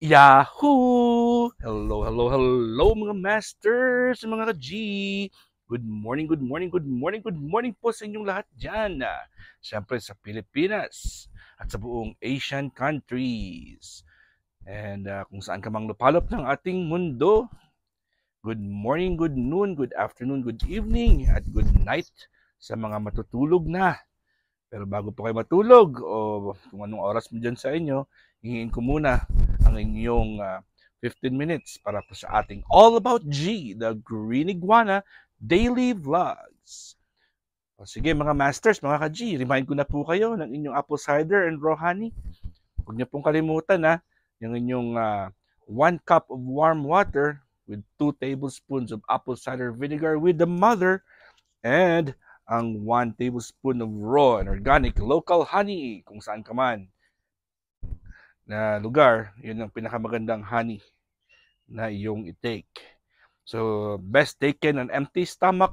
Yahoo! Hello, hello, hello mga masters, mga ka-G! Good morning, good morning, good morning, good morning po sa inyong lahat dyan. Siyempre sa Pilipinas at sa buong Asian countries. And uh, kung saan ka mang lupalop ng ating mundo, good morning, good noon, good afternoon, good evening, at good night sa mga matutulog na. Pero bago po kayo matulog o kung anong oras mo dyan sa inyo, hingiin ko muna ang inyong uh, 15 minutes para po sa ating All About G, the Green Iguana Daily Vlogs. O sige mga masters, mga ka-G, remind ko na po kayo ng inyong apple cider and raw honey. Huwag niyo pong kalimutan ha, ah, yung inyong uh, one cup of warm water with 2 tablespoons of apple cider vinegar with the mother and ang 1 tablespoon of raw and organic local honey kung saan ka man na lugar, yun ang pinakamagandang honey na iyong i-take. So, best taken an empty stomach.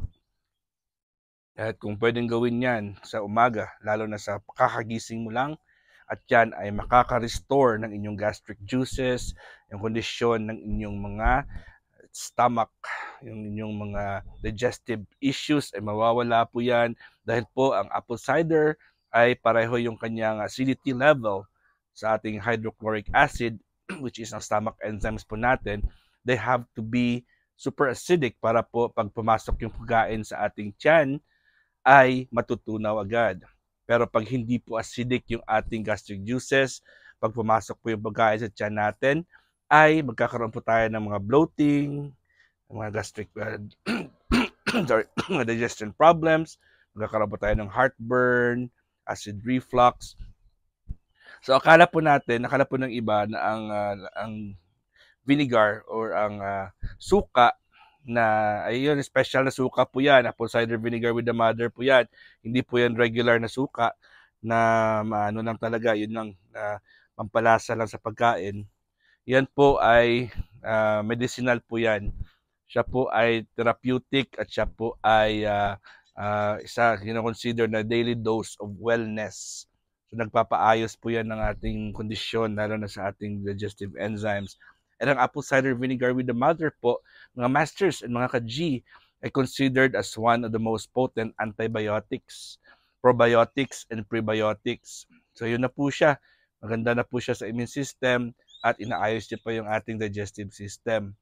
Kahit kung pwedeng gawin yan sa umaga, lalo na sa kakagising mo lang, at yan ay makaka-restore ng inyong gastric juices, yung kondisyon ng inyong mga stomach, yung inyong mga digestive issues ay mawawala po yan dahil po ang apple cider ay pareho yung kanyang acidity level sa ating hydrochloric acid, which is ang stomach enzymes po natin, they have to be super acidic para po pag pumasok yung pagkain sa ating tiyan ay matutunaw agad. Pero pag hindi po acidic yung ating gastric juices, pag pumasok po yung pagkain sa tiyan natin, ay magkakaroon po tayo ng mga bloating, mga gastric uh, sorry, digestion problems, magkakaroon po tayo ng heartburn, acid reflux, So akala po natin, akala po ng iba na ang uh, ang vinegar or ang uh, suka na ayun special na suka po 'yan, apple cider vinegar with the mother po 'yan. Hindi po 'yan regular na suka na ano lang talaga, 'yun lang uh, pampalasa lang sa pagkain. 'Yan po ay uh, medicinal po 'yan. Siya po ay therapeutic at siya po ay uh, uh, isa kinoconsider na daily dose of wellness So, nagpapaayos po yan ng ating kondisyon, lalo na sa ating digestive enzymes. At ang apple cider vinegar with the mother po, mga masters at mga ka-G, ay considered as one of the most potent antibiotics, probiotics, and prebiotics. So yun na po siya. Maganda na po siya sa immune system at inaayos niya pa yung ating digestive system.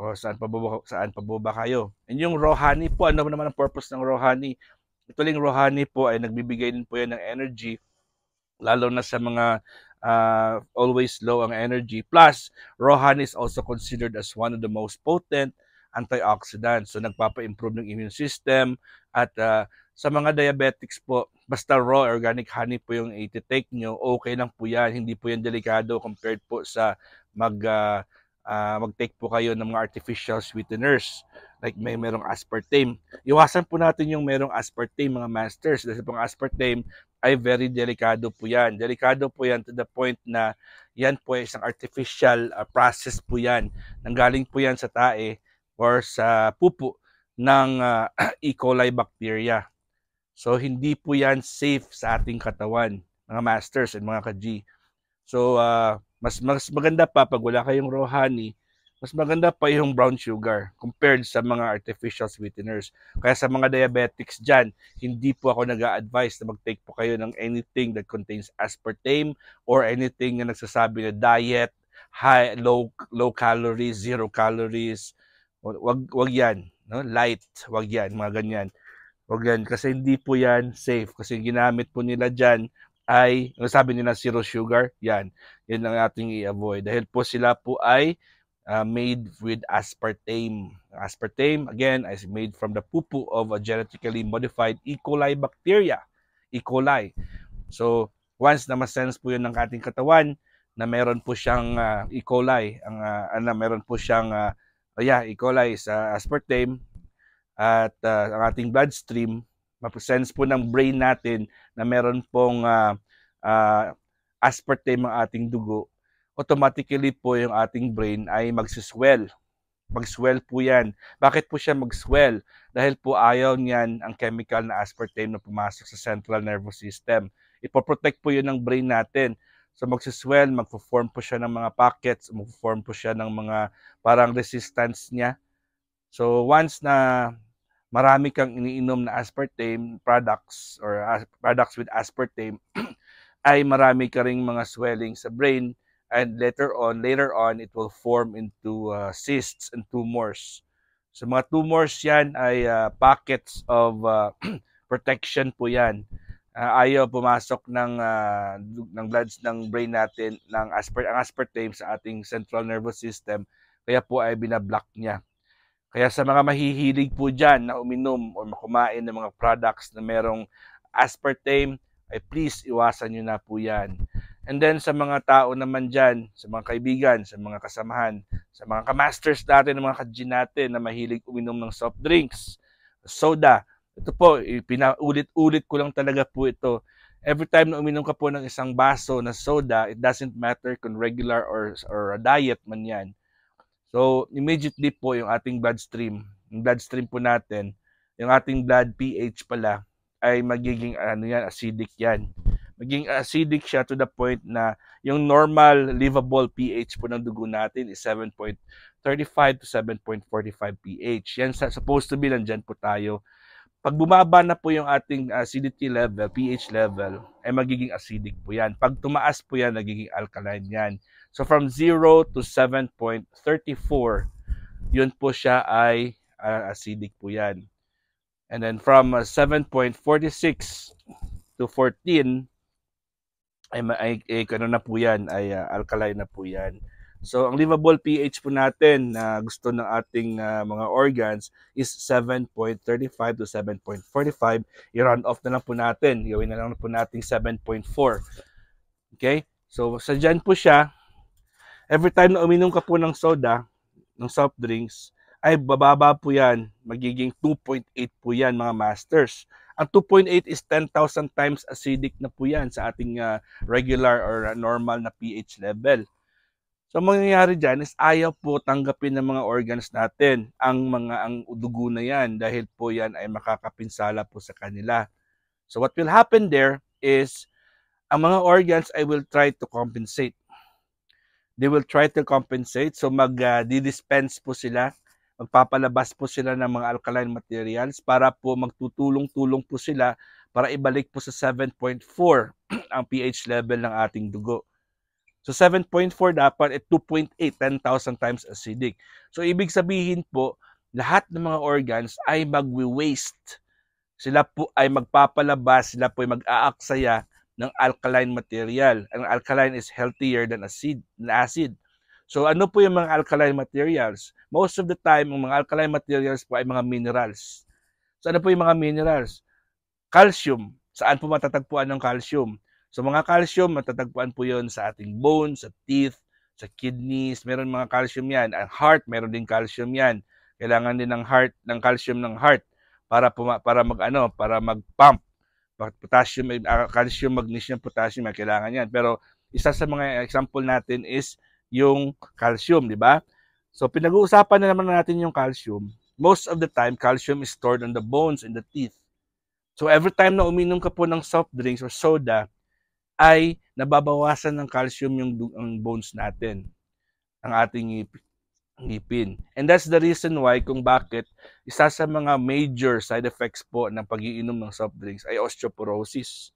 O saan pa ba, saan pa ba kayo? And yung raw honey po, ano naman ang purpose ng raw honey? Ituling raw honey po ay nagbibigay din po yan ng energy lalo na sa mga uh, always low ang energy. Plus, Rohan is also considered as one of the most potent antioxidants. So, nagpapa-improve ng immune system. At uh, sa mga diabetics po, basta raw organic honey po yung iti-take nyo, okay lang po yan. Hindi po yan delikado compared po sa mag- uh, uh, mag-take po kayo ng mga artificial sweeteners like may merong aspartame. Iwasan po natin yung merong aspartame mga masters Kasi pong aspartame ay very delikado po yan. Delikado po yan to the point na yan po ay isang artificial uh, process po yan. Nanggaling po yan sa tae or sa pupo ng uh, E. coli bacteria. So hindi po yan safe sa ating katawan mga masters and mga ka-G. So uh, mas, mas maganda pa pag wala kayong raw honey, mas maganda pa yung brown sugar compared sa mga artificial sweeteners. Kaya sa mga diabetics dyan, hindi po ako nag advise na mag-take po kayo ng anything that contains aspartame or anything na nagsasabi na diet, high, low, low calories, zero calories. Wag, wag yan. No? Light, wag yan, mga ganyan. Wag yan, kasi hindi po yan safe. Kasi ginamit po nila dyan ay, ang sabi nila zero sugar, yan, yan ang ating i-avoid. Dahil po sila po ay uh, made with aspartame. Aspartame, again, is made from the pupu of a genetically modified E. coli bacteria, E. coli. So, once na ma-sense po yun ng ating katawan, na meron po siyang uh, E. coli, ang, uh, na meron po siyang, uh, yeah, E. coli is uh, aspartame, at uh, ang ating bloodstream, mapasense po ng brain natin na meron pong uh, uh, aspartame ang ating dugo, automatically po yung ating brain ay magsiswell. Magswell po yan. Bakit po siya magswell? Dahil po ayaw niyan ang chemical na aspartame na pumasok sa central nervous system. Ipoprotect po yun ng brain natin. So magsiswell, magpo-form po siya ng mga pockets, magpo-form po siya ng mga parang resistance niya. So once na marami kang iniinom na aspartame products or products with aspartame ay marami ka ring mga swelling sa brain and later on later on it will form into uh, cysts and tumors. So mga tumors 'yan ay uh, pockets of uh, protection po 'yan. Uh, ayaw pumasok ng uh, ng blood ng brain natin ng aspart ang aspartame sa ating central nervous system kaya po ay binablock niya. Kaya sa mga mahihilig po dyan na uminom o makumain ng mga products na merong aspartame, ay please iwasan nyo na po yan. And then sa mga tao naman dyan, sa mga kaibigan, sa mga kasamahan, sa mga kamasters natin, mga kajin natin na mahilig uminom ng soft drinks, soda, ito po, pinaulit-ulit ko lang talaga po ito. Every time na uminom ka po ng isang baso na soda, it doesn't matter kung regular or, or a diet man yan So, immediately po yung ating bloodstream, yung bloodstream po natin, yung ating blood pH pala ay magiging ano yan, acidic yan. Magiging acidic siya to the point na yung normal livable pH po ng dugo natin is 7.35 to 7.45 pH. Yan sa, supposed to be nandyan po tayo. Pag bumaba na po yung ating acidity level, pH level, ay magiging acidic po yan. Pag tumaas po yan, nagiging alkaline yan. So from 0 to 7.34, yun po siya ay uh, acidic po yan. And then from uh, ah, 7.46 to 14, ay, ay, ay eh, ano na po yan, ay uh, alkaline na po yan. So ang livable pH po natin na uh, gusto ng ating uh, mga organs is 7.35 to 7.45. I-run off na lang po natin. Gawin na lang po natin 7.4. Okay? So sa sadyan po siya every time na uminom ka po ng soda, ng soft drinks, ay bababa po yan, magiging 2.8 po yan mga masters. Ang 2.8 is 10,000 times acidic na po yan sa ating uh, regular or uh, normal na pH level. So mangyayari dyan is ayaw po tanggapin ng mga organs natin ang mga ang dugo na yan dahil po yan ay makakapinsala po sa kanila. So what will happen there is ang mga organs ay will try to compensate they will try to compensate. So mag-dispense ah, uh, po sila, magpapalabas po sila ng mga alkaline materials para po magtutulong-tulong po sila para ibalik po sa 7.4 ang pH level ng ating dugo. So 7.4 dapat at 2.8, 10,000 times acidic. So ibig sabihin po, lahat ng mga organs ay magwi-waste. Sila po ay magpapalabas, sila po ay mag-aaksaya ng alkaline material. Ang alkaline is healthier than acid, acid. So ano po yung mga alkaline materials? Most of the time, ang mga alkaline materials po ay mga minerals. So ano po yung mga minerals? Calcium. Saan po matatagpuan ng calcium? So mga calcium, matatagpuan po yon sa ating bones, sa teeth, sa kidneys. Meron mga calcium yan. Ang heart, meron din calcium yan. Kailangan din ng heart, ng calcium ng heart para puma, para mag ano, para mag-pump potassium, uh, calcium, magnesium, potassium, ay kailangan yan. Pero isa sa mga example natin is yung calcium, di ba? So pinag-uusapan na naman natin yung calcium. Most of the time, calcium is stored on the bones and the teeth. So every time na uminom ka po ng soft drinks or soda, ay nababawasan ng calcium yung ang bones natin, ang ating ngipin. And that's the reason why kung bakit isa sa mga major side effects po ng pagiinom ng soft drinks ay osteoporosis.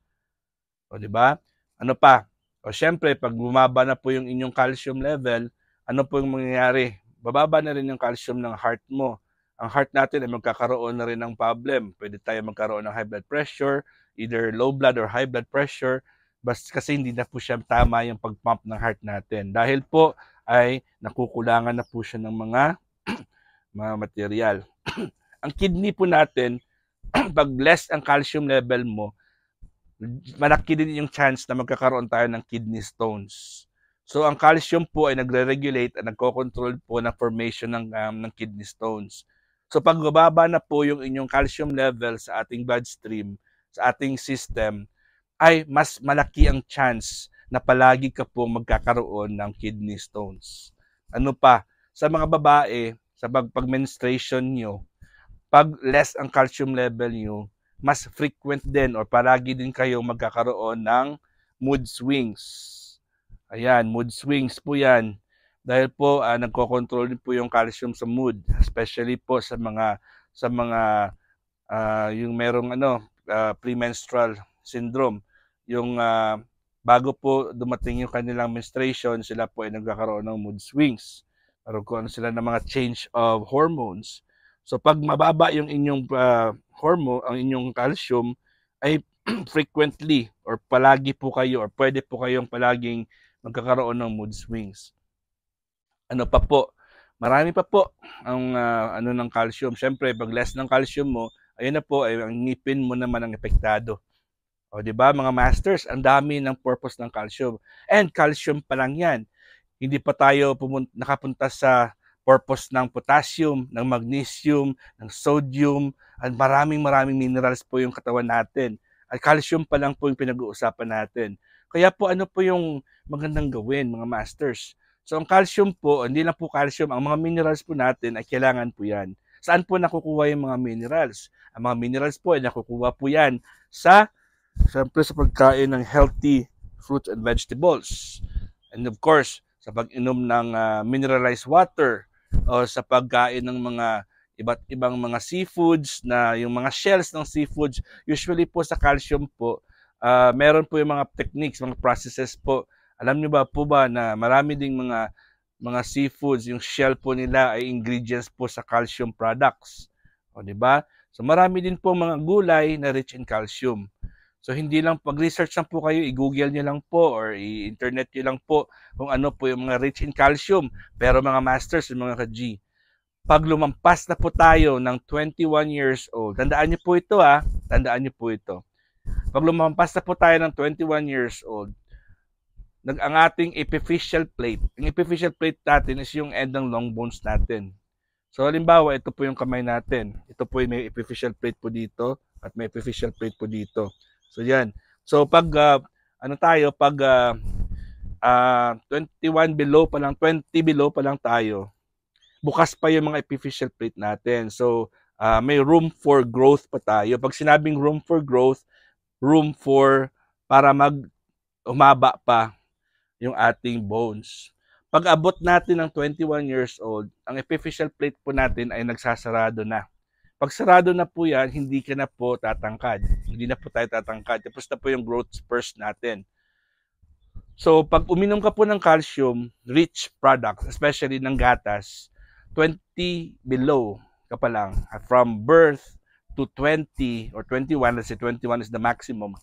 O di ba? Ano pa? O syempre, pag bumaba na po yung inyong calcium level, ano po yung mangyayari? Bababa na rin yung calcium ng heart mo. Ang heart natin ay magkakaroon na rin ng problem. Pwede tayo magkaroon ng high blood pressure, either low blood or high blood pressure, basta kasi hindi na po siya tama yung pag-pump ng heart natin. Dahil po, ay nakukulangan na po siya ng mga mga material. ang kidney po natin, pag less ang calcium level mo, malaki din yung chance na magkakaroon tayo ng kidney stones. So ang calcium po ay nagre-regulate at nagko-control po ng formation ng, um, ng kidney stones. So pag bababa na po yung inyong calcium level sa ating bloodstream, sa ating system, ay mas malaki ang chance na palagi ka po magkakaroon ng kidney stones. Ano pa, sa mga babae, sa pag-menstruation nyo, pag less ang calcium level nyo, mas frequent din or palagi din kayo magkakaroon ng mood swings. Ayan, mood swings po yan. Dahil po uh, nagko-control din po yung calcium sa mood, especially po sa mga sa mga uh, yung merong ano uh, premenstrual syndrome, yung uh, bago po dumating yung kanilang menstruation, sila po ay nagkakaroon ng mood swings. Karoon ano sila ng mga change of hormones. So pag mababa yung inyong uh, ah, hormone, ang inyong calcium, ay frequently or palagi po kayo or pwede po kayong palaging magkakaroon ng mood swings. Ano pa po? Marami pa po ang uh, ano ng calcium. Siyempre, pag less ng calcium mo, ayun na po, ay ang ngipin mo naman ang epektado. O, di ba mga masters, ang dami ng purpose ng calcium. And calcium pa lang yan. Hindi pa tayo pumunta, nakapunta sa purpose ng potassium, ng magnesium, ng sodium, at maraming maraming minerals po yung katawan natin. At calcium pa lang po yung pinag-uusapan natin. Kaya po ano po yung magandang gawin mga masters? So ang calcium po, hindi lang po calcium, ang mga minerals po natin ay kailangan po yan. Saan po nakukuha yung mga minerals? Ang mga minerals po ay nakukuha po yan sa Siyempre sa pagkain ng healthy fruits and vegetables. And of course, sa pag-inom ng uh, mineralized water o sa pagkain ng mga iba't ibang mga seafoods na yung mga shells ng seafoods usually po sa calcium po uh, meron po yung mga techniques mga processes po alam niyo ba po ba na marami ding mga mga seafoods yung shell po nila ay ingredients po sa calcium products o di ba so marami din po mga gulay na rich in calcium So hindi lang pag-research lang po kayo, i-google nyo lang po or i-internet nyo lang po kung ano po yung mga rich in calcium. Pero mga masters, mga ka-G, pag lumampas na po tayo ng 21 years old, tandaan nyo po ito ha, tandaan nyo po ito. Pag lumampas na po tayo ng 21 years old, nag ang ating epiphyseal plate. Ang epiphyseal plate natin is yung end ng long bones natin. So halimbawa, ito po yung kamay natin. Ito po yung may epiphyseal plate po dito at may epiphyseal plate po dito. So yan. So pag uh, ano tayo pag uh, uh, 21 below pa lang, 20 below pa lang tayo. Bukas pa yung mga epiphyseal plate natin. So uh, may room for growth pa tayo. Pag sinabing room for growth, room for para mag umaba pa yung ating bones. Pag abot natin ng 21 years old, ang epiphyseal plate po natin ay nagsasarado na. Pag sarado na po yan, hindi ka na po tatangkad. Hindi na po tayo tatangkad. Tapos na po yung growth spurs natin. So, pag uminom ka po ng calcium, rich products, especially ng gatas, 20 below ka pa lang, from birth to 20 or 21, let's say 21 is the maximum,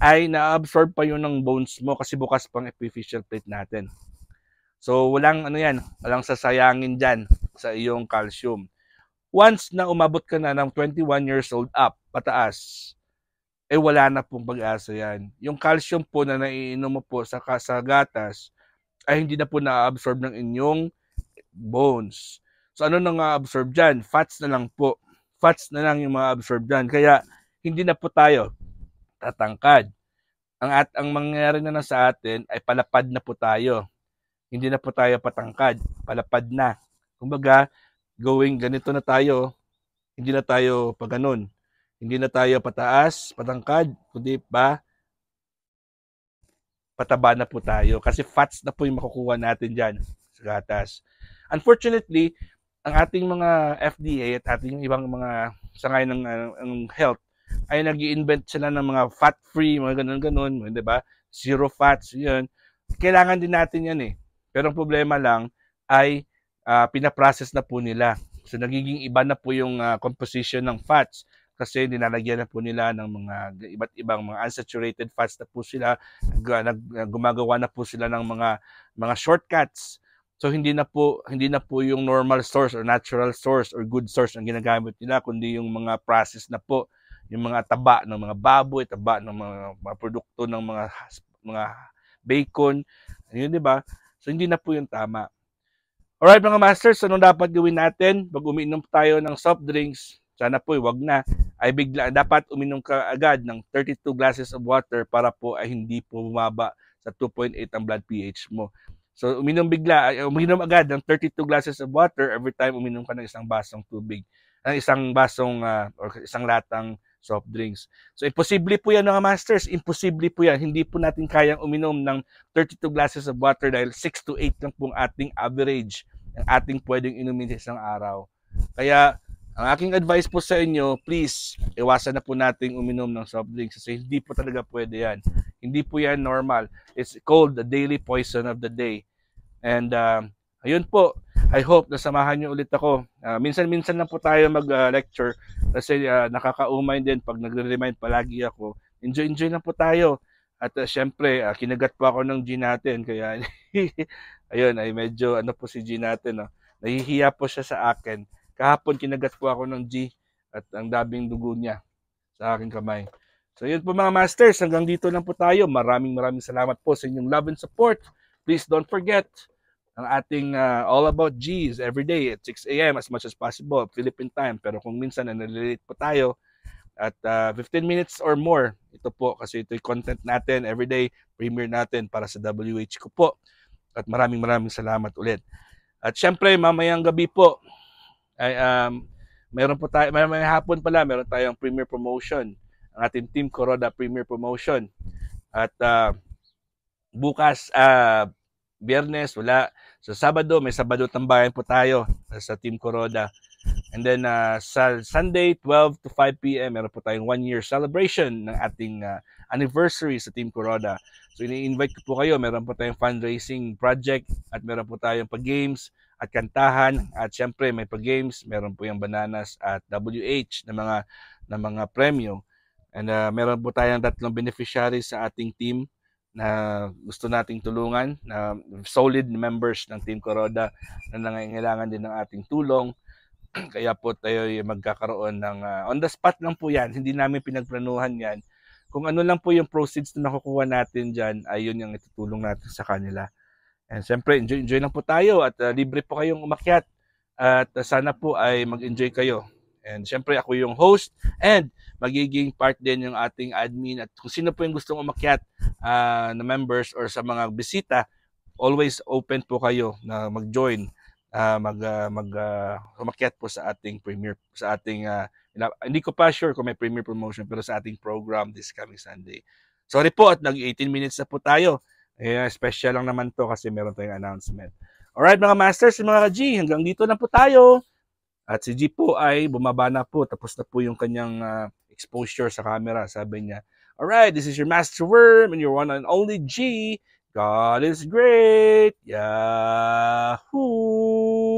ay na-absorb pa yun ng bones mo kasi bukas pang epiphyseal plate natin. So, walang ano yan, walang sasayangin dyan sa iyong calcium once na umabot ka na ng 21 years old up, pataas, eh wala na pong pag-asa yan. Yung calcium po na naiinom mo po sa, sa gatas ay hindi na po na-absorb ng inyong bones. So ano na absorb dyan? Fats na lang po. Fats na lang yung ma-absorb dyan. Kaya hindi na po tayo tatangkad. Ang, at, ang mangyayari na, na sa atin ay palapad na po tayo. Hindi na po tayo patangkad. Palapad na. Kumbaga, going ganito na tayo, hindi na tayo pa ganun. Hindi na tayo pataas, patangkad, kundi ba? pataba na po tayo kasi fats na po yung makukuha natin dyan sa gatas. Unfortunately, ang ating mga FDA at ating ibang mga sangay ng, uh, ng health ay nag invent sila ng mga fat-free, mga ganun-ganun, di ba? Zero fats, yun. Kailangan din natin yan eh. Pero ang problema lang ay uh, pinaprocess na po nila. So nagiging iba na po yung uh, composition ng fats kasi nilalagyan na po nila ng mga iba't ibang mga unsaturated fats na po sila ah, gumagawa na po sila ng mga mga shortcuts. So hindi na po hindi na po yung normal source or natural source or good source ang ginagamit nila kundi yung mga process na po yung mga taba ng mga baboy, taba ng mga, mga produkto ng mga mga bacon. Yun, di ba? So, hindi na po yung tama. Alright mga masters, anong dapat gawin natin? Pag umiinom tayo ng soft drinks, sana po eh, wag na, ay bigla, dapat uminom ka agad ng 32 glasses of water para po ay hindi po bumaba sa 2.8 ang blood pH mo. So uminom bigla, uminom agad ng 32 glasses of water every time uminom ka ng isang basong tubig, ng isang basong uh, or isang latang soft drinks. So imposible po yan mga masters, imposible po yan. Hindi po natin kayang uminom ng 32 glasses of water dahil 6 to 8 lang pong ating average ang ating pwedeng inumin sa isang araw. Kaya ang aking advice po sa inyo, please, iwasan na po nating uminom ng soft drinks kasi hindi po talaga pwede yan. Hindi po yan normal. It's called the daily poison of the day. And uh, ayun po, I hope na samahan nyo ulit ako. Uh, minsan-minsan lang po tayo mag-lecture uh, kasi uh, ah, nakaka-umay din pag nagre-remind palagi ako. Enjoy-enjoy na po tayo. At uh, syempre, uh, kinagat pa ako ng G natin kaya eh, ayun, ay medyo ano po si G natin, no? nahihiya po siya sa akin. Kahapon kinagat po ako ng G at ang daming dugo niya sa aking kamay. So yun po mga masters, hanggang dito lang po tayo. Maraming maraming salamat po sa inyong love and support. Please don't forget ang ating uh, All About G's every day at 6 a.m. as much as possible, Philippine time. Pero kung minsan na nalilate po tayo, at uh, ah, 15 minutes or more. Ito po kasi ito yung content natin every day premiere natin para sa WH ko po. At maraming maraming salamat ulit. At syempre, mamayang gabi po, ay, um, mayroon po tayo, may, may hapon pala, mayroon tayong premier promotion. Ang ating team Coroda premier promotion. At uh, bukas, uh, biyernes, wala. So Sabado, may Sabado tambayan po tayo sa team Coroda. And then uh, sa Sunday 12 to 5 p.m. meron po tayong one year celebration ng ating uh, anniversary sa Team Corona. So ini-invite ko po kayo, meron po tayong fundraising project at meron po tayong pag-games at kantahan at syempre may pag-games, meron po yung bananas at WH na mga na mga premium. And uh, meron po tayong tatlong beneficiaries sa ating team na gusto nating tulungan na solid members ng Team Corona na nangangailangan din ng ating tulong. Kaya po tayo magkakaroon ng uh, on the spot lang po yan. Hindi namin pinagplanuhan yan. Kung ano lang po yung proceeds na nakukuha natin dyan, yun yung itutulong natin sa kanila. And syempre, enjoy, enjoy lang po tayo at uh, libre po kayong umakyat. At uh, sana po ay mag-enjoy kayo. And syempre, ako yung host and magiging part din yung ating admin at kung sino po yung gustong umakyat uh, na members or sa mga bisita, always open po kayo na mag-join uh, mag uh, mag uh, po sa ating premier sa ating uh, hindi ko pa sure kung may premier promotion pero sa ating program this coming Sunday. Sorry po at nag 18 minutes na po tayo. Eh, special lang naman to kasi meron tayong announcement. All right mga masters and mga G, hanggang dito na po tayo. At si G po ay bumaba na po. Tapos na po yung kanyang uh, exposure sa camera. Sabi niya, All right, this is your master worm and your one and only G. God is great. Yahoo.